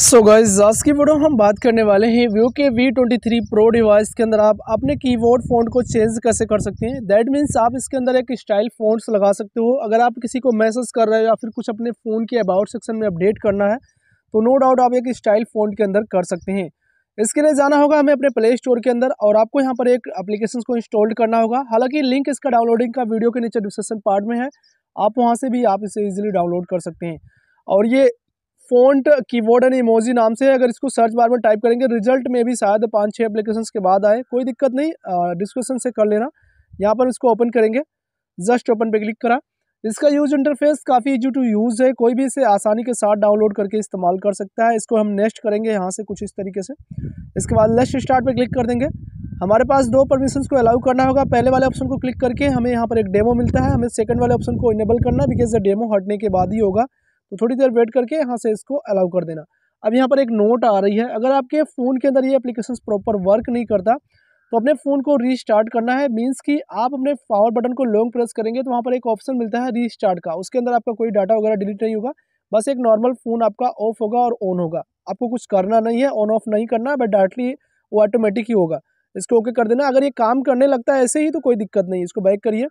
so guys आज की video हम बात करने वाले हैं व्यू के V twenty three pro device के अंदर आप अपने कीबोर्ड फ़ॉन्ट को चेंज कैसे कर सकते हैं दैट मीन्स आप इसके अंदर एक स्टाइल फ़ॉन्ट्स लगा सकते हो अगर आप किसी को मैसेज कर रहे हो या फिर कुछ अपने फ़ोन के अबाउट सेक्शन में अपडेट करना है तो नो डाउट आप एक स्टाइल फ़ॉन्ट के अंदर कर सकते हैं इसके लिए जाना होगा हमें अपने प्ले स्टोर के अंदर और आपको यहाँ पर एक अपलीकेशन को इंस्टॉल करना होगा हालाँकि लिंक इसका डाउनलोडिंग का वीडियो के नीचे डिस्क्रिप्शन पार्ट में है आप वहाँ से भी आप इसे ईजिली डाउनलोड कर सकते हैं और ये फोन्ट कीबोर्ड एंड इमोजी नाम से है अगर इसको सर्च बार में टाइप करेंगे रिजल्ट में भी शायद पाँच छः एप्लीकेशन के बाद आए कोई दिक्कत नहीं डिस्क्रिप्सन से कर लेना यहाँ पर इसको ओपन करेंगे जस्ट ओपन पे क्लिक करा इसका यूज इंटरफेस काफ़ी इजी टू यूज़ है कोई भी इसे आसानी के साथ डाउनलोड करके इस्तेमाल कर सकता है इसको हम नेक्स्ट करेंगे यहाँ से कुछ इस तरीके से इसके बाद लेस्ट स्टार्ट पे क्लिक कर देंगे हमारे पास दो परमिशंस को अलाउ करना होगा पहले वाले ऑप्शन को क्लिक करके हमें यहाँ पर एक डेमो मिलता है हमें सेकंड वाले ऑप्शन को इनेबल करना बिकॉज द डेमो हटने के बाद ही होगा तो थोड़ी देर वेट करके यहाँ से इसको अलाउ कर देना अब यहाँ पर एक नोट आ रही है अगर आपके फ़ोन के अंदर ये एप्लीकेशन प्रॉपर वर्क नहीं करता तो अपने फ़ोन को रीस्टार्ट करना है मीन्स कि आप अपने पावर बटन को लॉन्ग प्रेस करेंगे तो वहाँ पर एक ऑप्शन मिलता है रीस्टार्ट का उसके अंदर आपका कोई डाटा वगैरह डिलीट नहीं होगा बस एक नॉर्मल फ़ोन आपका ऑफ होगा और ऑन होगा आपको कुछ करना नहीं है ऑन ऑफ नहीं करना बट डायरेक्टली वो ऑटोमेटिक ही होगा इसको ओके कर देना अगर ये काम करने लगता है ऐसे ही तो कोई दिक्कत नहीं इसको बैक करिए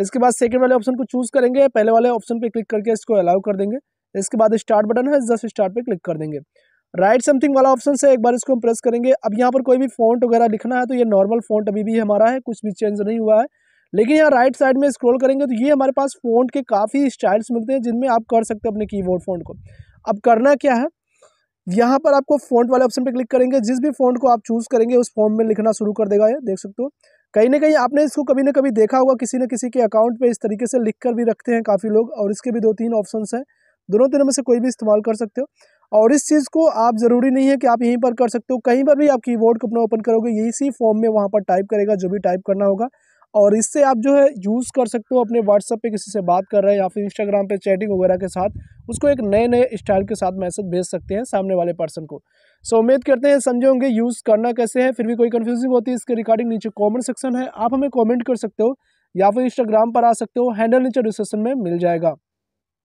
इसके बाद सेकेंड वाले ऑप्शन को चूज़ करेंगे पहले वाले ऑप्शन पर क्लिक करके इसको अलाउ कर देंगे इसके बाद स्टार्ट बटन है जस्ट स्टार्ट पे क्लिक कर देंगे राइट समथिंग वाला ऑप्शन से एक बार इसको हम प्रेस करेंगे अब यहाँ पर कोई भी फॉन्ट वगैरह लिखना है तो ये नॉर्मल फॉन्ट अभी भी हमारा है कुछ भी चेंज नहीं हुआ है लेकिन यहाँ राइट साइड में स्क्रॉल करेंगे तो ये हमारे पास फॉन्ट के काफ़ी स्टाइल्स मिलते हैं जिनमें आप कर सकते हो अपने की बोर्ड को अब करना क्या है यहाँ पर आपको फॉन्ट वाले ऑप्शन पे क्लिक करेंगे जिस भी फॉन्ट को आप चूज़ करेंगे उस फॉर्म में लिखना शुरू कर देगा ये देख सकते हो कहीं ना कहीं आपने इसको कभी ना कभी देखा होगा किसी न किसी के अकाउंट पे इस तरीके से लिख कर भी रखते हैं काफ़ी लोग और इसके भी दो तीन ऑप्शन हैं दोनों तीनों में से कोई भी इस्तेमाल कर सकते हो और इस चीज़ को आप ज़रूरी नहीं है कि आप यहीं पर कर सकते हो कहीं पर भी आप कीबोर्ड को अपना ओपन करोगे यही सी फॉर्म में वहाँ पर टाइप करेगा जो भी टाइप करना होगा और इससे आप जो है यूज़ कर सकते हो अपने व्हाट्सअप पे किसी से बात कर रहे हैं या फिर इंस्टाग्राम पे चैटिंग वगैरह के साथ उसको एक नए नए स्टाइल के साथ मैसेज भेज सकते हैं सामने वाले पर्सन को सो so, उम्मीद करते हैं समझे होंगे यूज़ करना कैसे है फिर भी कोई कन्फ्यूजिंग होती है इसके रिकॉर्डिंग नीचे कॉमेंट सेक्शन है आप हमें कॉमेंट कर सकते हो या फिर इंस्टाग्राम पर आ सकते हो हैंडल नीचे डिस्क्रिप्शन में मिल जाएगा